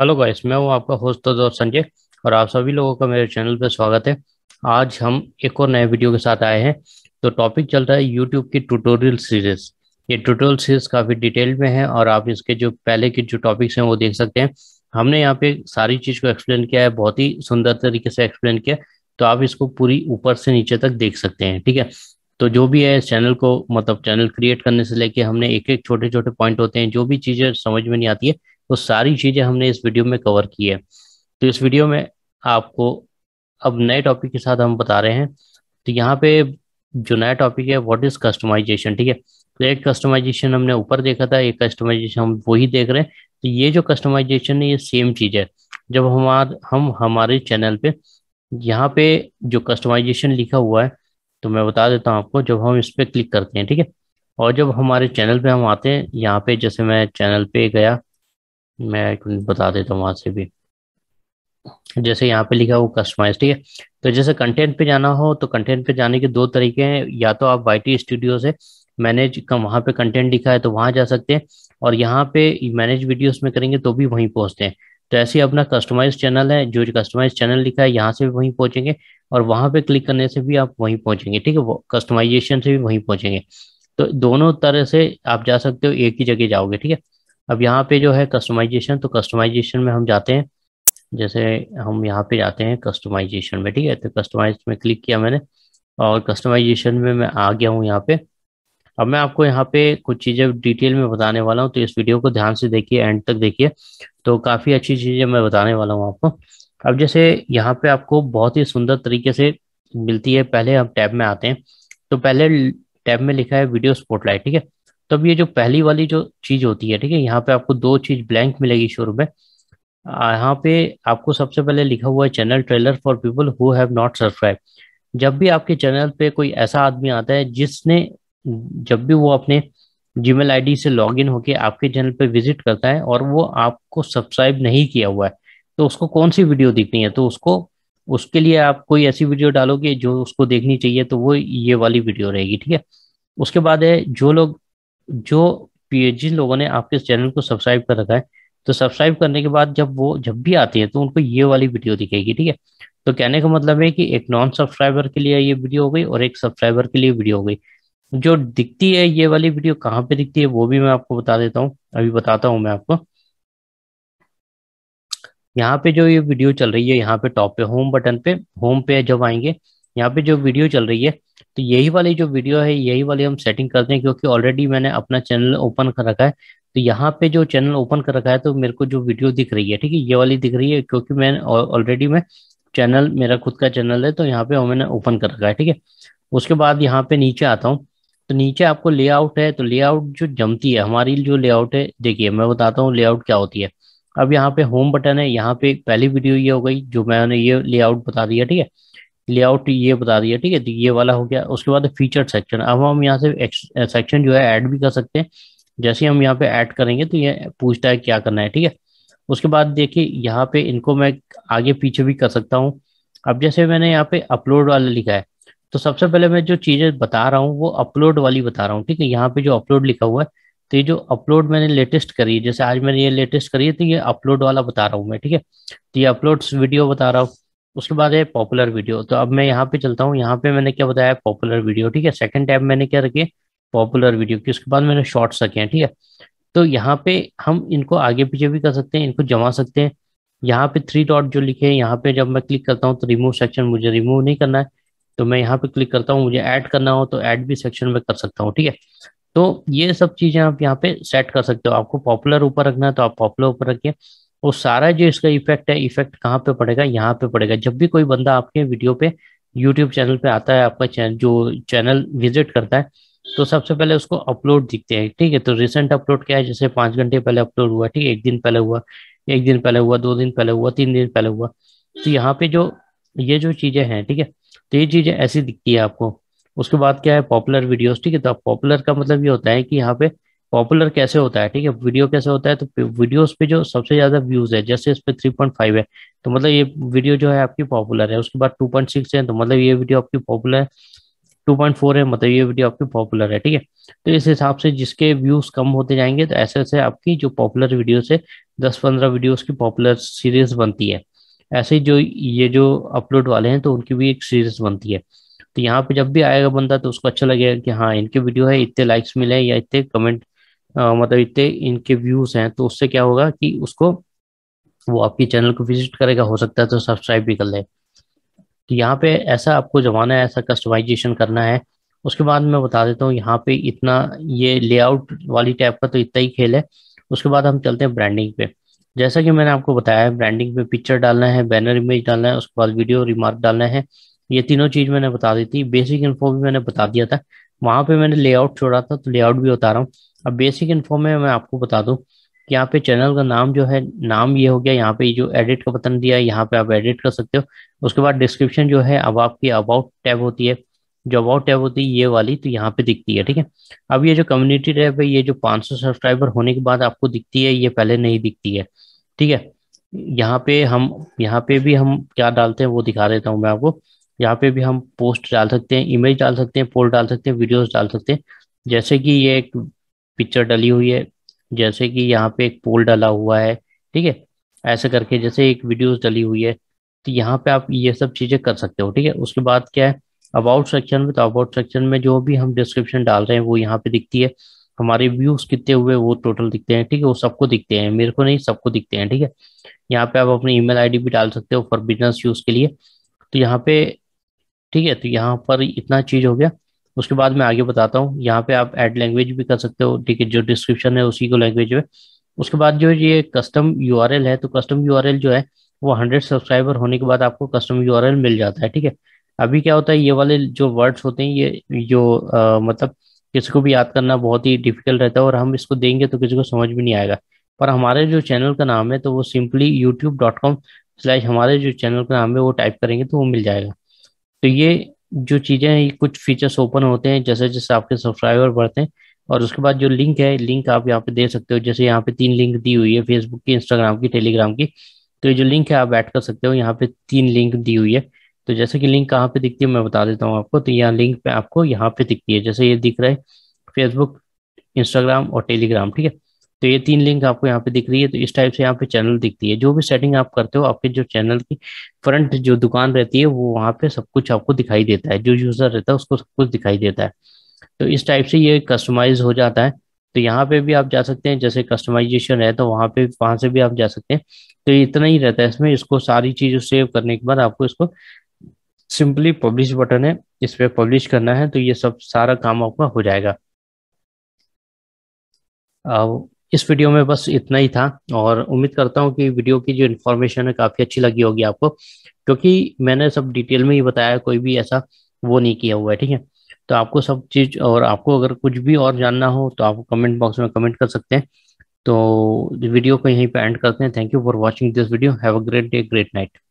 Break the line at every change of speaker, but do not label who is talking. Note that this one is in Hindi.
हेलो गाइस मैं हूं आपका होस्ट तो दोस्त संजय और आप सभी लोगों का मेरे चैनल पर स्वागत है आज हम एक और नए वीडियो के साथ आए हैं तो टॉपिक चल रहा है यूट्यूब की ट्यूटोरियल सीरीज ये ट्यूटोरियल सीरीज काफ़ी डिटेल में है और आप इसके जो पहले के जो टॉपिक्स हैं वो देख सकते हैं हमने यहाँ पे सारी चीज़ को एक्सप्लेन किया है बहुत ही सुंदर तरीके से एक्सप्लेन किया तो आप इसको पूरी ऊपर से नीचे तक देख सकते हैं ठीक है तो जो भी है चैनल को मतलब चैनल क्रिएट करने से लेके हमने एक एक छोटे छोटे पॉइंट होते हैं जो भी चीज़ें समझ में नहीं आती है वो तो सारी चीज़ें हमने इस वीडियो में कवर की है तो इस वीडियो में आपको अब नए टॉपिक के साथ हम बता रहे हैं तो यहाँ पे जो नया टॉपिक है व्हाट इज़ कस्टमाइजेशन ठीक है तो एक कस्टमाइजेशन हमने ऊपर देखा था एक कस्टमाइजेशन हम वही देख रहे हैं तो ये जो कस्टमाइजेशन है ये सेम चीज़ है जब हमार हम हमारे चैनल पे यहाँ पे जो कस्टमाइजेशन लिखा हुआ है तो मैं बता देता हूँ आपको जब हम इस पर क्लिक करते हैं ठीक है और जब हमारे चैनल पे हम आते हैं यहाँ पे जैसे मैं चैनल पे गया मैं बता देता हूँ वहां से भी जैसे यहाँ पे लिखा वो कस्टमाइज ठीक है तो जैसे कंटेंट पे जाना हो तो कंटेंट पे जाने के दो तरीके हैं या तो आप वाई स्टूडियो से मैनेज का वहां पे कंटेंट लिखा है तो वहां जा सकते हैं और यहाँ पे मैनेज वीडियोस में करेंगे तो भी वहीं पहुँचते हैं तो ऐसे अपना कस्टमाइज चैनल है जो कस्टमाइज चैनल लिखा है यहाँ से भी वहीं पहुंचेंगे और वहां पे क्लिक करने से भी आप वहीं पहुंचेंगे ठीक है कस्टमाइजेशन से भी वहीं पहुंचेंगे तो दोनों तरह से आप जा सकते हो एक ही जगह जाओगे ठीक है अब यहाँ पे जो है कस्टमाइजेशन तो कस्टमाइजेशन में हम जाते हैं जैसे हम यहाँ पे जाते हैं कस्टमाइजेशन में ठीक है तो कस्टमाइज में क्लिक किया मैंने और कस्टमाइजेशन में मैं आ गया हूँ यहाँ पे अब मैं आपको यहाँ पे कुछ चीज़ें डिटेल में बताने वाला हूँ तो इस वीडियो को ध्यान से देखिए एंड तक देखिए तो काफ़ी अच्छी चीज़ें मैं बताने वाला हूँ आपको अब जैसे यहाँ पे आपको बहुत ही सुंदर तरीके से मिलती है पहले हम टैब में आते हैं तो पहले टैब में लिखा है वीडियो स्पॉटलाइट ठीक है तब ये जो पहली वाली जो चीज होती है ठीक है यहाँ पे आपको दो चीज ब्लैंक मिलेगी शुरू में यहाँ पे आपको सबसे पहले लिखा हुआ है channel trailer for people who have not subscribe जब भी आपके चैनल पे कोई ऐसा आदमी आता है जिसने जब भी वो अपने जीमेल आईडी से लॉगिन होके आपके चैनल पे विजिट करता है और वो आपको सब्सक्राइब नहीं किया हुआ है तो उसको कौन सी वीडियो देखनी है तो उसको उसके लिए आप कोई ऐसी वीडियो डालोगे जो उसको देखनी चाहिए तो वो ये वाली वीडियो रहेगी ठीक है उसके बाद है जो लोग जो जिन लोगों ने आपके चैनल को सब्सक्राइब कर रखा है तो सब्सक्राइब करने के बाद जब वो जब भी आती है तो उनको ये वाली वीडियो दिखेगी ठीक है तो कहने का मतलब है कि एक नॉन सब्सक्राइबर के लिए ये वीडियो हो गई और एक सब्सक्राइबर के लिए वीडियो हो गई जो दिखती है ये वाली वीडियो कहाँ पे दिखती है वो भी मैं आपको बता देता हूँ अभी बताता हूँ मैं आपको यहाँ पे जो ये वीडियो चल रही है यहाँ पे टॉप पे होम बटन पे होम पे जब आएंगे यहाँ पे जो वीडियो चल रही है तो यही वाली जो वीडियो है यही वाली हम सेटिंग करते हैं क्योंकि ऑलरेडी मैंने अपना चैनल ओपन कर रखा है तो यहाँ पे जो चैनल ओपन कर रखा है तो मेरे को जो वीडियो दिख रही है ठीक है ये वाली दिख रही है क्योंकि मैं ऑलरेडी मैं चैनल मेरा खुद का चैनल है तो यहाँ पे मैंने ओपन कर रखा है ठीक है उसके बाद यहाँ पे नीचे आता हूँ तो नीचे आपको लेआउट है तो लेआउट जो जमती है हमारी जो लेआउट है देखिए मैं बताता हूँ लेआउट क्या होती है अब यहाँ पे होम बटन है यहाँ पे पहली वीडियो ये हो गई जो मैंने ये लेआउट बता दिया ठीक है लेआउट ये बता दिया ठीक है तो ये वाला हो गया उसके बाद फीचर सेक्शन अब हम यहाँ से सेक्शन eh, जो है ऐड भी कर सकते हैं जैसे हम यहाँ पे ऐड करेंगे तो ये पूछता है क्या करना है ठीक है उसके बाद देखिए यहाँ पे इनको मैं आगे पीछे भी कर सकता हूँ अब जैसे मैंने यहाँ पे अपलोड वाला लिखा है तो सबसे पहले मैं जो चीज़ें बता रहा हूँ वो अपलोड वाली बता रहा हूँ ठीक है यहाँ पे जो अपलोड लिखा हुआ है तो ये जो अपलोड मैंने लेटेस्ट करी है जैसे आज मैंने ये लेटेस्ट करी है तो ये अपलोड वाला बता रहा हूँ मैं ठीक है तो ये अपलोड वीडियो बता रहा हूँ उसके बाद है पॉपुलर वीडियो तो अब मैं यहाँ पे चलता हूँ यहाँ पे मैंने क्या बताया पॉपुलर वीडियो ठीक है सेकंड टैब मैंने क्या रखी है पॉपुलर वीडियो की उसके बाद मैंने शॉर्ट्स रखे हैं ठीक है तो यहाँ पे हम इनको आगे पीछे भी कर सकते हैं इनको जमा सकते हैं यहाँ पे थ्री डॉट जो लिखे हैं यहाँ पे जब मैं क्लिक करता हूँ तो रिमूव सेक्शन मुझे रिमूव नहीं करना है तो मैं यहाँ पे क्लिक करता हूँ मुझे ऐड करना हो तो ऐड भी सेक्शन में कर सकता हूँ ठीक है तो ये सब चीज़ें आप यहाँ पे सेट कर सकते हो आपको पॉपुलर ऊपर रखना है तो आप पॉपुलर ऊपर रखिए वो सारा जो इसका इफेक्ट है इफेक्ट कहाँ पे पड़ेगा यहाँ पे पड़ेगा जब भी कोई बंदा आपके वीडियो पे यूट्यूब चैनल पे आता है आपका चैनल जो चैनल विजिट करता है तो सबसे पहले उसको अपलोड दिखते हैं ठीक है तो रिसेंट अपलोड क्या है जैसे पाँच घंटे पहले अपलोड हुआ ठीक है एक दिन पहले हुआ एक दिन पहले हुआ दो दिन पहले हुआ तीन दिन पहले हुआ तो यहाँ पे जो ये जो चीज़ें हैं ठीक है तो ये चीज़ें ऐसी दिखती है आपको उसके बाद क्या है पॉपुलर वीडियोस ठीक है तो पॉपुलर का मतलब ये होता है कि यहाँ पे पॉपुलर कैसे होता है ठीक है वीडियो कैसे होता है तो वीडियोस पे जो सबसे ज्यादा व्यूज है जैसे इस पे 3.5 है तो मतलब ये वीडियो जो है आपकी पॉपुलर है उसके बाद 2.6 है तो मतलब ये वीडियो आपकी पॉपुलर है 2.4 है मतलब ये वीडियो आपकी पॉपुलर है ठीक है तो इस हिसाब से जिसके व्यूज कम होते जाएंगे तो ऐसे ऐसे आपकी जो पॉपुलर वीडियो से दस पंद्रह वीडियोस की पॉपुलर सीरीज बनती है ऐसे जो ये जो अपलोड वाले हैं तो उनकी भी एक सीरीज बनती है तो यहाँ पे जब भी आएगा बंदा तो उसको अच्छा लगेगा कि हाँ इनके वीडियो है इतने लाइक्स मिले या इतने कमेंट आ, मतलब इतने इनके व्यूज हैं तो उससे क्या होगा कि उसको वो आपके चैनल को विजिट करेगा हो सकता है तो सब्सक्राइब भी कर ले तो यहाँ पे ऐसा आपको जमाना है ऐसा कस्टमाइजेशन करना है उसके बाद मैं बता देता हूँ यहाँ पे इतना ये लेआउट वाली टाइप का तो इतना ही खेल है उसके बाद हम चलते हैं ब्रांडिंग पे जैसा कि मैंने आपको बताया ब्रांडिंग पे पिक्चर डालना है बैनर इमेज डालना है उसके बाद वीडियो रिमार्क डालना है ये तीनों चीज मैंने बता दी थी बेसिक इन्फो भी मैंने बता दिया था वहां पे मैंने लेआउट छोड़ा था तो लेआउट भी बता रहा हूँ अब बेसिक इन्फो में मैं आपको बता दूं कि यहाँ पे चैनल का नाम जो है नाम ये हो गया यहाँ पे जो एडिट का बटन दिया है यहाँ पे आप एडिट कर सकते हो उसके बाद डिस्क्रिप्शन जो है अब आपकी अबाउट टैब होती है जो अबाउट टैब होती है ये वाली तो यहाँ पे दिखती है ठीक है अब ये जो कम्युनिटी टैब है ये जो 500 सब्सक्राइबर होने के बाद आपको दिखती है ये पहले नहीं दिखती है ठीक है यहाँ पे हम यहाँ पे भी हम क्या डालते हैं वो दिखा देता हूँ मैं आपको यहाँ पे भी हम पोस्ट डाल सकते हैं इमेज डाल सकते हैं पोल डाल सकते हैं वीडियोस डाल सकते हैं जैसे कि ये एक पिक्चर डली हुई है जैसे कि यहाँ पे एक पोल डला हुआ है ठीक है ऐसे करके जैसे एक वीडियोस डली हुई है तो यहाँ पे आप ये सब चीज़ें कर सकते हो ठीक है उसके बाद क्या है अबाउट सेक्शन में तो अबाउट सेक्शन में जो भी हम डिस्क्रिप्शन डाल रहे हैं वो यहाँ पे दिखती है हमारे व्यूज कितने हुए वो टोटल दिखते हैं ठीक है वो सबको दिखते हैं मेरे को नहीं सबको दिखते हैं ठीक है यहाँ पे आप अपनी ईमेल आईडी भी डाल सकते हो फॉर बिजनेस यूज के लिए तो यहाँ पे ठीक है तो यहाँ पर इतना चीज हो गया उसके बाद मैं आगे बताता हूँ यहाँ पे आप एड लैंग्वेज भी कर सकते हो ठीक है जो डिस्क्रिप्शन है उसी को लैंग्वेज में उसके बाद जो ये कस्टम यू है तो कस्टम यू जो है वो हंड्रेड सब्सक्राइबर होने के बाद आपको कस्टम यू मिल जाता है ठीक है अभी क्या होता है ये वाले जो वर्ड्स होते हैं ये जो आ, मतलब किसी को भी याद करना बहुत ही डिफिकल्ट रहता है और हम इसको देंगे तो किसी को समझ भी नहीं आएगा पर हमारे जो चैनल का नाम है तो वो simply YouTube dot com slash हमारे जो चैनल का नाम है वो टाइप करेंगे तो वो मिल जाएगा तो ये जो चीज़ें कुछ फीचर्स ओपन होते हैं जैसे जैसे आपके सब्सक्राइबर बढ़ते हैं और उसके बाद जो लिंक है लिंक आप यहाँ पे दे सकते हो जैसे यहाँ पे तीन लिंक दी हुई है फेसबुक की इंस्टाग्राम की टेलीग्राम की तो ये जो लिंक है आप ऐड कर सकते हो यहाँ पे तीन लिंक दी हुई है तो जैसे कि लिंक कहाँ पे दिखती है मैं बता देता हूँ आपको तो यहाँ लिंक पे आपको यहाँ पे दिखती है जैसे ये दिख रहा है फेसबुक इंस्टाग्राम और टेलीग्राम ठीक है तो ये तीन लिंक आपको यहाँ पे दिख रही है तो इस टाइप से यहाँ पे चैनल दिखती है जो भी सेटिंग आप करते हो आपके जो चैनल की फ्रंट जो दुकान रहती है वो वहाँ पे सब कुछ आपको दिखाई देता है जो यूजर रहता है उसको सब कुछ दिखाई देता है तो इस टाइप से ये कस्टमाइज हो जाता है तो यहाँ पे भी आप जा सकते हैं जैसे कस्टमाइजेशन है तो वहाँ पे वहां से भी आप जा सकते हैं तो इतना ही रहता है इसमें इसको सारी चीज़ सेव करने के बाद आपको इसको सिंपली पब्लिश बटन है इस पर पब्लिश करना है तो ये सब सारा काम आपका हो जाएगा अब इस वीडियो में बस इतना ही था और उम्मीद करता हूँ कि वीडियो की जो इन्फॉर्मेशन है काफ़ी अच्छी लगी होगी आपको क्योंकि मैंने सब डिटेल में ही बताया कोई भी ऐसा वो नहीं किया हुआ है ठीक है तो आपको सब चीज़ और आपको अगर कुछ भी और जानना हो तो आप कमेंट बॉक्स में कमेंट कर सकते हैं तो वीडियो को यहीं पे एंड करते हैं thank you for watching this video have a great day great night